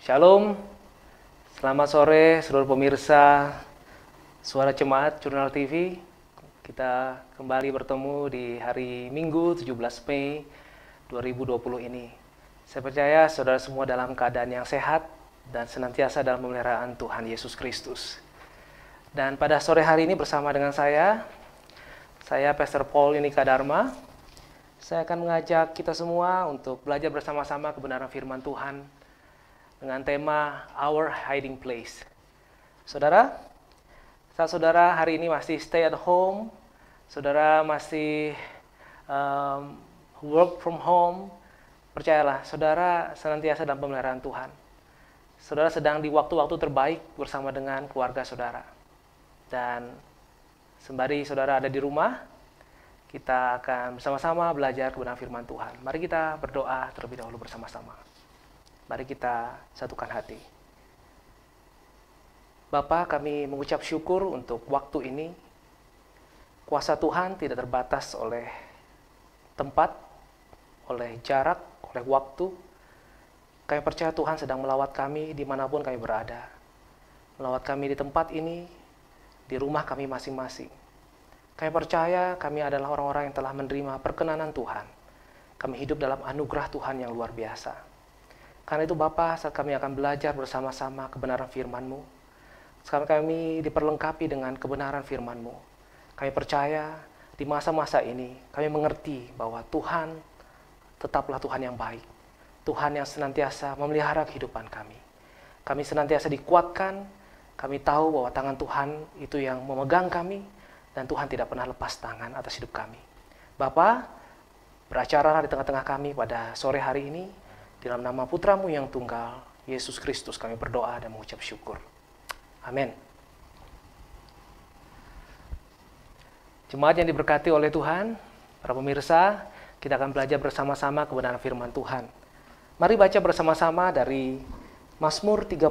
Shalom, selamat sore seluruh pemirsa Suara cemaat Jurnal TV. Kita kembali bertemu di hari Minggu 17 Mei 2020 ini. Saya percaya saudara semua dalam keadaan yang sehat dan senantiasa dalam pemeliharaan Tuhan Yesus Kristus. Dan pada sore hari ini bersama dengan saya, saya Pastor Paul Yunika Dharma. Saya akan mengajak kita semua untuk belajar bersama-sama kebenaran firman Tuhan dengan tema Our Hiding Place. Saudara, saat saudara hari ini masih stay at home, saudara masih um, work from home, percayalah, saudara senantiasa dalam pemeliharaan Tuhan. Saudara sedang di waktu-waktu terbaik bersama dengan keluarga saudara. Dan sembari saudara ada di rumah, kita akan bersama-sama belajar kebenaran firman Tuhan. Mari kita berdoa terlebih dahulu bersama-sama. Mari kita satukan hati. Bapa, kami mengucap syukur untuk waktu ini. Kuasa Tuhan tidak terbatas oleh tempat, oleh jarak, oleh waktu. Kami percaya Tuhan sedang melawat kami dimanapun kami berada. Melawat kami di tempat ini, di rumah kami masing-masing. Kami percaya kami adalah orang-orang yang telah menerima perkenanan Tuhan. Kami hidup dalam anugerah Tuhan yang luar biasa. Karena itu Bapa, saat kami akan belajar bersama-sama kebenaran firman-Mu, sekarang kami diperlengkapi dengan kebenaran firman-Mu, kami percaya di masa-masa ini kami mengerti bahwa Tuhan tetaplah Tuhan yang baik. Tuhan yang senantiasa memelihara kehidupan kami. Kami senantiasa dikuatkan, kami tahu bahwa tangan Tuhan itu yang memegang kami, dan Tuhan tidak pernah lepas tangan atas hidup kami. Bapak, beracara di tengah-tengah kami pada sore hari ini, dalam nama putramu yang tunggal, Yesus Kristus kami berdoa dan mengucap syukur. Amin. Jemaat yang diberkati oleh Tuhan, para pemirsa, kita akan belajar bersama-sama kebenaran firman Tuhan. Mari baca bersama-sama dari Mazmur 32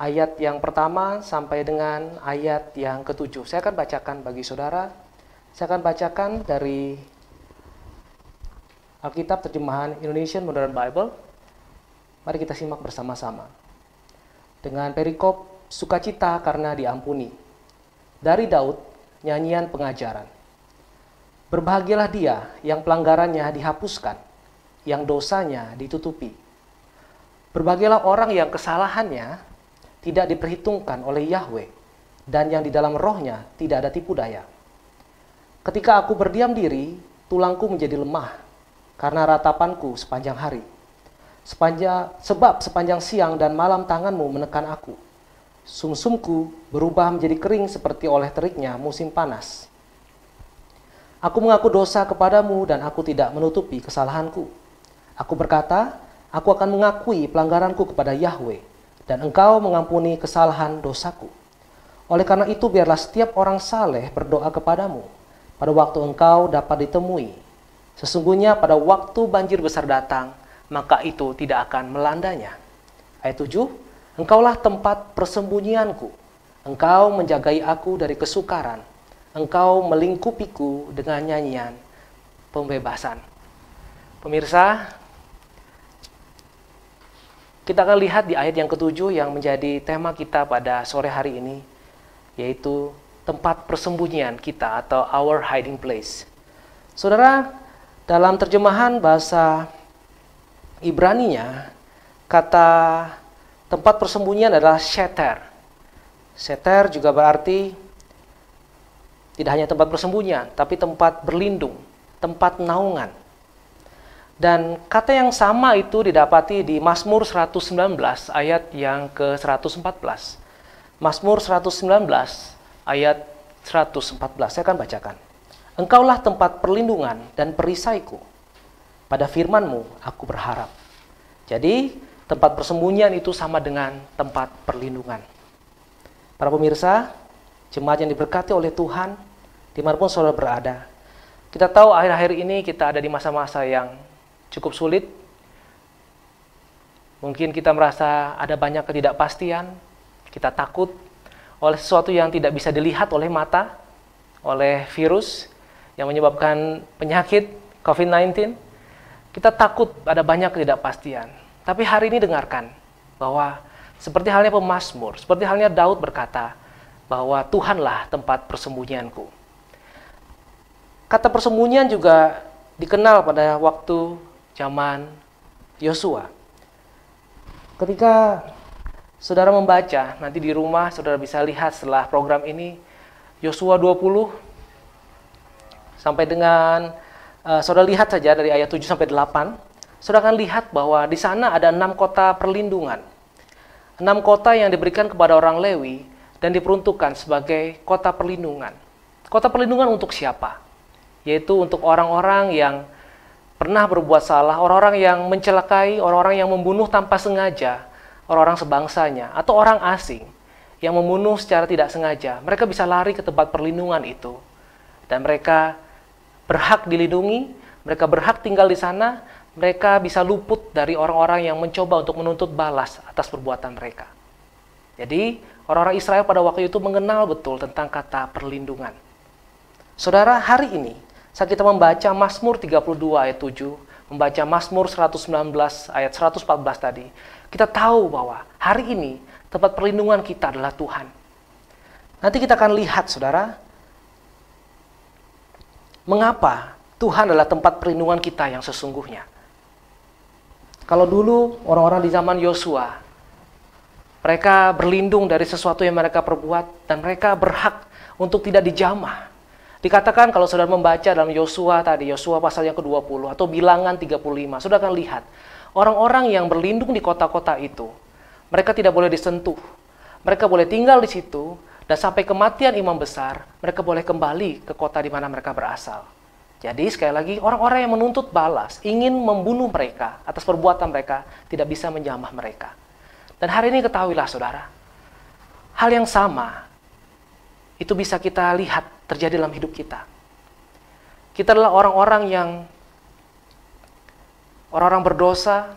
ayat yang pertama sampai dengan ayat yang ketujuh. Saya akan bacakan bagi saudara. Saya akan bacakan dari Alkitab terjemahan Indonesian Modern Bible. Mari kita simak bersama-sama. Dengan perikop sukacita karena diampuni. Dari Daud, nyanyian pengajaran. Berbahagialah dia yang pelanggarannya dihapuskan, yang dosanya ditutupi. Berbahagialah orang yang kesalahannya tidak diperhitungkan oleh Yahweh dan yang di dalam rohnya tidak ada tipu daya. Ketika aku berdiam diri, tulangku menjadi lemah karena ratapanku sepanjang hari. Sepanjang, sebab sepanjang siang dan malam tanganmu menekan aku. Sumsumku berubah menjadi kering seperti oleh teriknya musim panas. Aku mengaku dosa kepadamu dan aku tidak menutupi kesalahanku. Aku berkata, aku akan mengakui pelanggaranku kepada Yahweh dan engkau mengampuni kesalahan dosaku. Oleh karena itu biarlah setiap orang saleh berdoa kepadamu pada waktu engkau dapat ditemui Sesungguhnya pada waktu banjir besar datang, maka itu tidak akan melandanya. Ayat 7, Engkaulah tempat persembunyianku. Engkau menjagai aku dari kesukaran. Engkau melingkupiku dengan nyanyian pembebasan. Pemirsa, kita akan lihat di ayat yang ketujuh yang menjadi tema kita pada sore hari ini, yaitu tempat persembunyian kita atau our hiding place. Saudara, dalam terjemahan bahasa Ibrani nya kata tempat persembunyian adalah sheter. Sheter juga berarti tidak hanya tempat persembunyian, tapi tempat berlindung, tempat naungan. Dan kata yang sama itu didapati di Mazmur 119 ayat yang ke-114. Mazmur 119 ayat 114. Saya akan bacakan. Engkaulah tempat perlindungan dan perisaiku. Pada firmanmu aku berharap. Jadi tempat persembunyian itu sama dengan tempat perlindungan. Para pemirsa, jemaat yang diberkati oleh Tuhan, dimanapun saudara berada. Kita tahu akhir-akhir ini kita ada di masa-masa yang cukup sulit. Mungkin kita merasa ada banyak ketidakpastian, kita takut oleh sesuatu yang tidak bisa dilihat oleh mata, oleh virus, yang menyebabkan penyakit COVID-19, kita takut ada banyak ketidakpastian. Tapi hari ini dengarkan bahwa seperti halnya pemazmur, seperti halnya Daud berkata bahwa Tuhanlah tempat persembunyianku. Kata persembunyian juga dikenal pada waktu zaman Yosua. Ketika saudara membaca, nanti di rumah saudara bisa lihat setelah program ini, Yosua 20 sampai dengan uh, saudara lihat saja dari ayat 7 sampai 8, saudara akan lihat bahwa di sana ada enam kota perlindungan. Enam kota yang diberikan kepada orang Lewi dan diperuntukkan sebagai kota perlindungan. Kota perlindungan untuk siapa? Yaitu untuk orang-orang yang pernah berbuat salah, orang-orang yang mencelakai, orang-orang yang membunuh tanpa sengaja, orang-orang sebangsanya, atau orang asing yang membunuh secara tidak sengaja. Mereka bisa lari ke tempat perlindungan itu. Dan mereka berhak dilindungi, mereka berhak tinggal di sana, mereka bisa luput dari orang-orang yang mencoba untuk menuntut balas atas perbuatan mereka. Jadi, orang-orang Israel pada waktu itu mengenal betul tentang kata perlindungan. Saudara, hari ini saat kita membaca Mazmur 32 ayat 7, membaca Mazmur 119 ayat 114 tadi, kita tahu bahwa hari ini tempat perlindungan kita adalah Tuhan. Nanti kita akan lihat, saudara, Mengapa? Tuhan adalah tempat perlindungan kita yang sesungguhnya. Kalau dulu orang-orang di zaman Yosua, mereka berlindung dari sesuatu yang mereka perbuat dan mereka berhak untuk tidak dijamah. Dikatakan kalau saudara membaca dalam Yosua tadi, Yosua pasal yang ke-20 atau bilangan 35, saudara akan lihat orang-orang yang berlindung di kota-kota itu, mereka tidak boleh disentuh. Mereka boleh tinggal di situ, dan sampai kematian imam besar, mereka boleh kembali ke kota di mana mereka berasal. Jadi sekali lagi, orang-orang yang menuntut balas, ingin membunuh mereka atas perbuatan mereka, tidak bisa menjamah mereka. Dan hari ini ketahuilah saudara, hal yang sama itu bisa kita lihat terjadi dalam hidup kita. Kita adalah orang-orang yang orang-orang berdosa,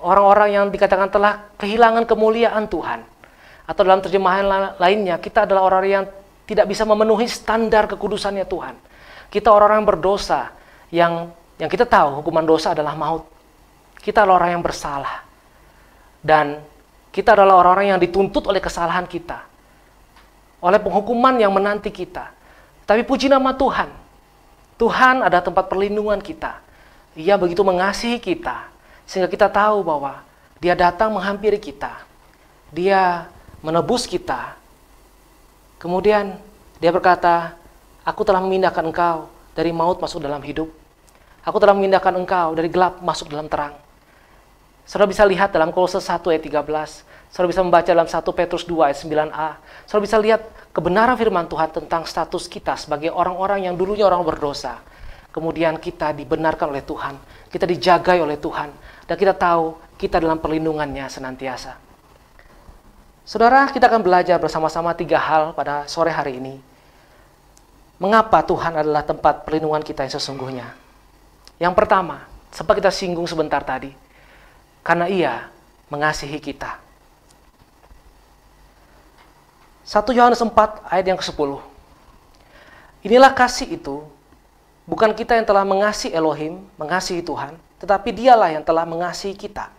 orang-orang yang dikatakan telah kehilangan kemuliaan Tuhan atau dalam terjemahan lainnya, kita adalah orang yang tidak bisa memenuhi standar kekudusannya Tuhan. Kita orang-orang yang berdosa, yang yang kita tahu hukuman dosa adalah maut. Kita adalah orang yang bersalah. Dan kita adalah orang-orang yang dituntut oleh kesalahan kita. Oleh penghukuman yang menanti kita. Tapi puji nama Tuhan. Tuhan ada tempat perlindungan kita. Ia begitu mengasihi kita. Sehingga kita tahu bahwa dia datang menghampiri kita. Dia menebus kita. Kemudian dia berkata, Aku telah memindahkan engkau dari maut masuk dalam hidup. Aku telah memindahkan engkau dari gelap masuk dalam terang. Saudara bisa lihat dalam Kolose 1 ayat 13. Saudara bisa membaca dalam 1 Petrus 2 ayat 9a. Saudara bisa lihat kebenaran firman Tuhan tentang status kita sebagai orang-orang yang dulunya orang berdosa. Kemudian kita dibenarkan oleh Tuhan. Kita dijagai oleh Tuhan. Dan kita tahu kita dalam perlindungannya senantiasa. Saudara, kita akan belajar bersama-sama tiga hal pada sore hari ini. Mengapa Tuhan adalah tempat perlindungan kita yang sesungguhnya? Yang pertama, sempat kita singgung sebentar tadi, karena Ia mengasihi kita. 1 Yohanes 4 ayat yang ke-10. Inilah kasih itu, bukan kita yang telah mengasihi Elohim, mengasihi Tuhan, tetapi dialah yang telah mengasihi kita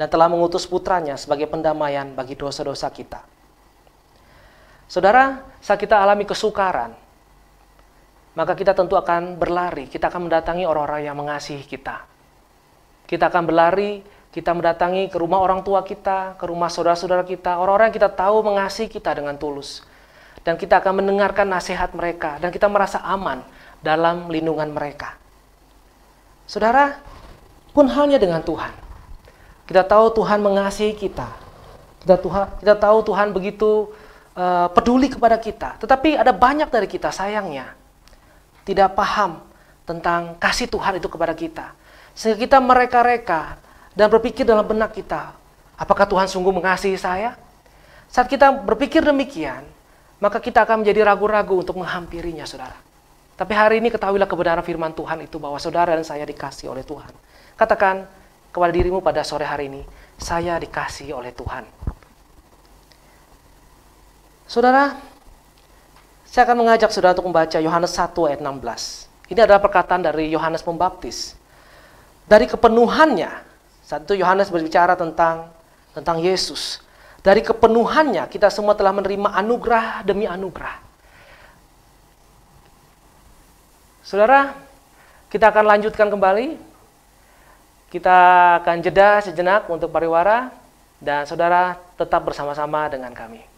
dan telah mengutus putranya sebagai pendamaian bagi dosa-dosa kita. Saudara, saat kita alami kesukaran, maka kita tentu akan berlari, kita akan mendatangi orang-orang yang mengasihi kita. Kita akan berlari, kita mendatangi ke rumah orang tua kita, ke rumah saudara-saudara kita, orang-orang yang kita tahu mengasihi kita dengan tulus. Dan kita akan mendengarkan nasihat mereka, dan kita merasa aman dalam lindungan mereka. Saudara, pun halnya dengan Tuhan. Kita tahu Tuhan mengasihi kita. Kita Tuhan, kita tahu Tuhan begitu uh, peduli kepada kita. Tetapi ada banyak dari kita sayangnya tidak paham tentang kasih Tuhan itu kepada kita. Sehingga kita mereka-reka dan berpikir dalam benak kita, apakah Tuhan sungguh mengasihi saya? Saat kita berpikir demikian, maka kita akan menjadi ragu-ragu untuk menghampirinya, saudara. Tapi hari ini ketahuilah kebenaran firman Tuhan itu bahwa saudara dan saya dikasih oleh Tuhan. Katakan, kepada dirimu pada sore hari ini, saya dikasih oleh Tuhan. Saudara, saya akan mengajak saudara untuk membaca Yohanes 1 ayat 16. Ini adalah perkataan dari Yohanes Pembaptis. Dari kepenuhannya, saat Yohanes berbicara tentang tentang Yesus. Dari kepenuhannya kita semua telah menerima anugerah demi anugerah. Saudara, kita akan lanjutkan kembali kita akan jeda sejenak untuk pariwara dan saudara tetap bersama-sama dengan kami.